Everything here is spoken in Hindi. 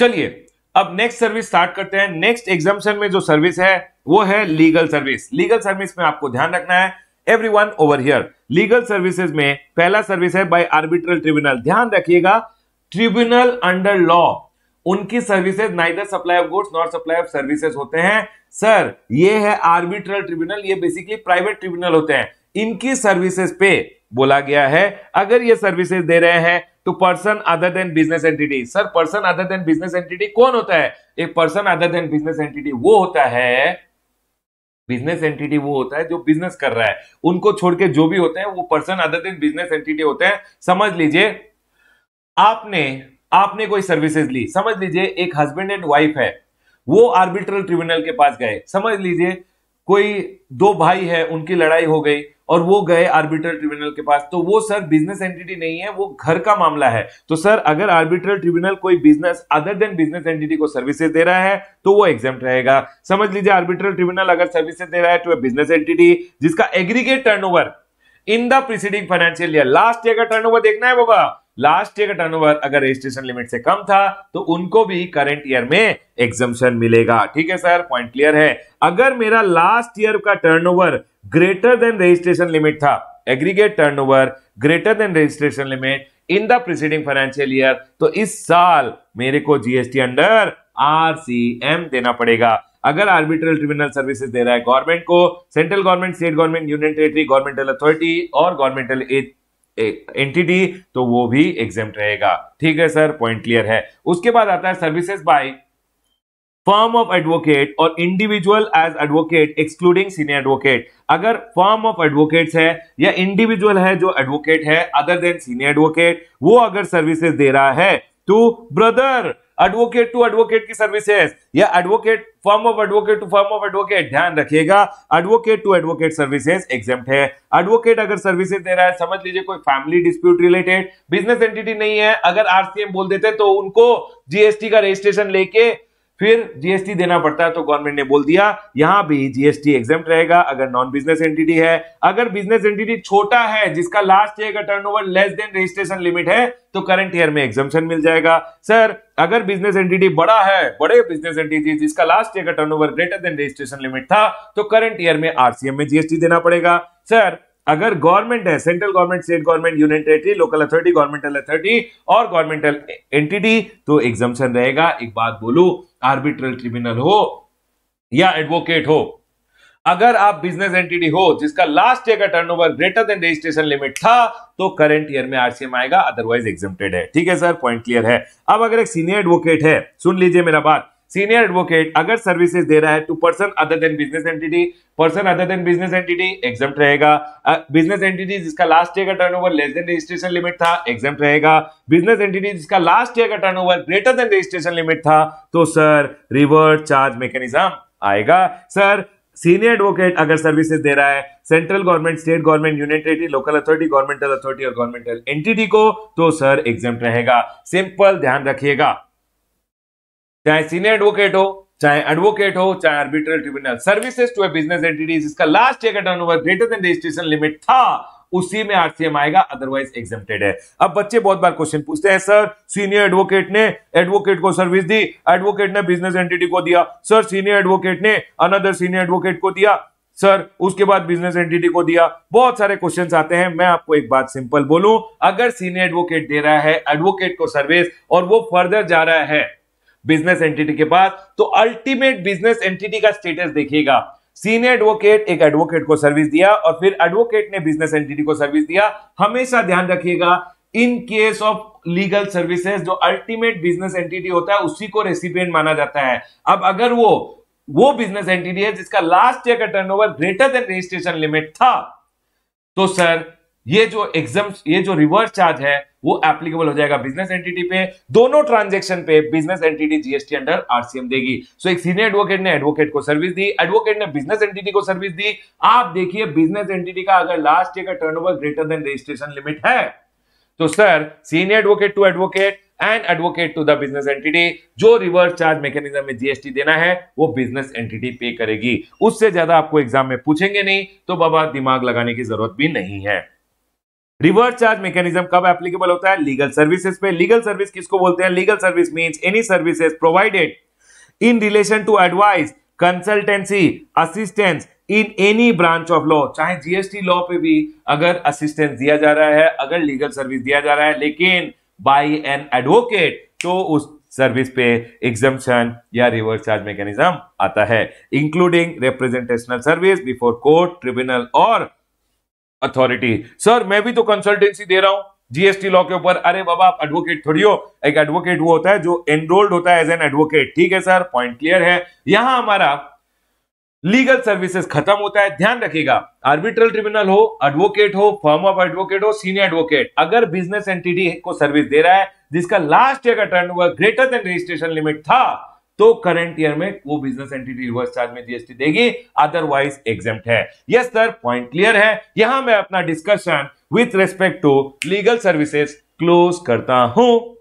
चलिए अब नेक्स्ट सर्विस स्टार्ट करते हैं नेक्स्ट एग्जामेशन में जो सर्विस है वो है लीगल सर्विस लीगल सर्विस में आपको ध्यान रखना है every one over here legal services में पहला सर्विस है बाय आर्बिट्रल ट्रिब्यूनल ध्यान रखिएगा ट्रिब्यूनल अंडर लॉ उनकी services neither supply of goods not supply of services होते हैं सर ये है आर्बिट्रल ट्रिब्यूनल ये बेसिकली प्राइवेट ट्रिब्यूनल होते हैं इनकी सर्विसेज पे बोला गया है अगर ये सर्विसेज दे रहे हैं तो person other than business entity sir person other than business entity कौन होता है एक person other than business entity वो होता है बिजनेस एंटिटी वो होता है जो बिजनेस कर रहा है उनको छोड़ के जो भी होते हैं वो person other than business entity होते हैं समझ लीजिए आपने आपने कोई सर्विसेज ली समझ लीजिए एक हस्बैंड एंड वाइफ है वो आर्बिट्रल ट्रिब्यूनल के पास गए समझ लीजिए कोई दो भाई है उनकी लड़ाई हो गई और वो गए आर्बिट्रल ट्रिब्यूनल के पास तो वो सर बिजनेस एंटिटी नहीं है वो घर का मामला है तो सर अगर आर्बिट्रल ट्रिब्यूनल कोई business other than business entity को सर्विसेज दे रहा है तो वो एग्जाम रहेगा समझ लीजिए आर्बिट्रल ट्रिब्यूनल अगर सर्विसेज दे रहा है टू तो बिजनेस एंटिटी जिसका aggregate turnover in the preceding financial year last year का टर्नओवर देखना है बाबा लास्ट ईयर का टर्नओवर अगर रजिस्ट्रेशन लिमिट से कम था तो उनको भी करंट ईयर में एग्जम्पन मिलेगा ठीक है सर पॉइंट क्लियर है अगर मेरा लास्ट ईयर का turnover greater than registration limit था aggregate turnover greater than registration limit in the preceding financial year तो इस साल मेरे को जीएसटी अंडर आरसीएम देना पड़ेगा अगर आर्बिट्रल ट्रिब्यूनल सर्विसेज दे रहा है गवर्नमेंट को central government state government union territory governmental authority और गवर्नमेंटल एंटिटी तो वो भी एग्जाम रहेगा ठीक है सर पॉइंट क्लियर है उसके बाद आता है services by firm of advocate और individual as advocate excluding senior advocate अगर फर्म ऑफ एडवोकेट्स है या इंडिविजुअल है जो एडवोकेट है अदर देन सीनियर एडवोकेट वो अगर सर्विसेज दे रहा है तो ब्रदर एडवोकेट टू एडवोकेट की सर्विसेज या advocate firm of advocate to firm of advocate ध्यान रखिएगा advocate to advocate services exempt है एडवोकेट अगर सर्विसेज दे रहा है समझ लीजिए कोई family dispute related business entity नहीं है अगर आरसीएम बोल देते तो उनको जीएसटी का रजिस्ट्रेशन लेके फिर जीएसटी देना पड़ता है तो गवर्नमेंट ने बोल दिया यहां भी जीएसटी एग्जाम रहेगा अगर नॉन बिजनेस एंटिटी है अगर बिजनेस एंटिटी छोटा है जिसका लास्ट ईयर का turnover less than registration limit है तो करंट ईयर में एग्जामेशन मिल जाएगा सर अगर बिजनेस एंटिटी बड़ा है बड़े बिजनेस एंटिटी जिसका लास्ट ईयर का turn greater than registration limit था तो करंट ईयर में आरसीएम में जीएसटी देना पड़ेगा सर अगर गवर्नमेंट है central government state government union territory local authority governmental authority और गवर्नमेंटल एंटिटी तो एग्जामेशन रहेगा एक बात बोलू आर्बिट्रल ट्रिब्यूनल हो या एडवोकेट हो अगर आप बिजनेस एंटिटी हो जिसका लास्ट ईयर का turnover greater than registration limit था तो करंट ईयर में आरसीएम आएगा अदरवाइज एग्जामेड है ठीक है सर पॉइंट क्लियर है अब अगर एक सीनियर एडवोकेट है सुन लीजिए मेरा बात सीनियर एडवोकेट अगर सर्विसेज दे रहा है to person other than business entity person other than business entity exempt रहेगा बिजनेस एंटिटी जिसका लास्ट ईयर का turnover less than registration limit था एग्जाम रहेगा बिजनेस एंटिटी जिसका लास्ट ईयर का turnover greater than registration limit था तो सर रिवर्स चार्ज मेकेनिज्म आएगा सर सीनियर एडवोकेट अगर सर्विसेज दे रहा है सेंट्रल गवर्नमेंट स्टेट गवर्नमेंट यूनिटेटी लोकल अथॉरिटी गवर्नमेंटल अथॉरिटी और गवर्नमेंटल एंटिटी को तो सर एग्जाम रहेगा सिंपल ध्यान रखिएगा चाहे सीनियर एडवोकेट हो चाहे एडवोकेट हो चाहे arbitral tribunal services to a business entities इसका लास्ट ईयर का turnover greater than registration limit था उसी में आरसीएम आएगा अदरवाइज एग्जेप्टेड है अब बच्चे बहुत बार क्वेश्चन पूछते हैं सर सीनियर एडवोकेट ने एडवोकेट को सर्विस दी एडवोकेट ने बिजनेस एंटिटी को दिया सर सीनियर एडवोकेट ने अनदर सीनियर एडवोकेट को दिया सर उसके बाद बिजनेस एंटिटी को दिया बहुत सारे क्वेश्चन आते हैं मैं आपको एक बात सिंपल बोलूं अगर सीनियर एडवोकेट दे रहा है एडवोकेट को सर्विस और वो फर्दर जा रहा है बिजनेस एंटिटी के पास तो अल्टीमेट बिजनेस एंटिटी का स्टेटस देखिएगा सीनियर एडवोकेट एक एडवोकेट को सर्विस दिया और फिर एडवोकेट ने बिजनेस एंटिटी को सर्विस दिया हमेशा ध्यान रखिएगा in case of legal services जो अल्टीमेट बिजनेस एंटिटी होता है उसी को रेसिपिएंट माना जाता है अब अगर वो वो बिजनेस एंटिटी है जिसका लास्ट ईयर का turnover greater than registration limit था तो सर ये जो एग्जाम ये जो रिवर्स चार्ज है वो एप्लीकेबल हो जाएगा बिजनेस एंटिटी पे दोनों ट्रांजेक्शन पे business entity GST under RCM देगी सो so, एक सीनियर एडवोकेट ने एडवोकेट को सर्विस दी एडवोकेट ने बिजनेस एंटिटी को सर्विस दी आप देखिए बिजनेस एंटिटी का अगर लास्ट ईयर का turn greater than registration limit है तो sir senior advocate to advocate and advocate to the business entity जो रिवर्स चार्ज मैकेनिज्म में जीएसटी देना है वो बिजनेस एंटिटी पे करेगी उससे ज्यादा आपको एग्जाम में पूछेंगे नहीं तो बाबा दिमाग लगाने की जरूरत भी नहीं है रिवर्स चार्ज मैकेनिज्म कब एप्लीकेबल होता है लीगल सर्विसेज पे लीगल सर्विस किसको बोलते हैं legal service means any services provided in relation to advice consultancy assistance in any branch of law चाहे जीएसटी लॉ पे भी अगर असिस्टेंस दिया जा रहा है अगर लीगल सर्विस दिया जा रहा है लेकिन बाई एन एडवोकेट तो उस सर्विस पे एग्जम्पन या रिवर्स चार्ज मैकेनिज्म आता है including representational service before court tribunal और अथॉरिटी सर मैं भी तो कंसल्टेंसी दे रहा हूं जीएसटी लॉ के ऊपर अरे बाबा आप एडवोकेट थोड़ी हो एक एडवोकेट वो होता है जो एनरोल्ड होता है एज एन एडवोकेट ठीक है सर पॉइंट क्लियर है यहां हमारा लीगल सर्विसेज खत्म होता है ध्यान रखिएगा आर्बिट्रल ट्रिब्यूनल हो एडवोकेट हो फॉर्म ऑफ एडवोकेट हो सीनियर एडवोकेट अगर बिजनेस एंटिटी को सर्विस दे रहा है जिसका लास्ट ईयर का turn greater than registration limit था तो करंट ईयर में वो बिजनेस एंटिटी रिवर्स चार्ज में जीएसटी देगी अदरवाइज एग्जाम है यस सर पॉइंट क्लियर है यहां मैं अपना discussion with respect to legal services close करता हूं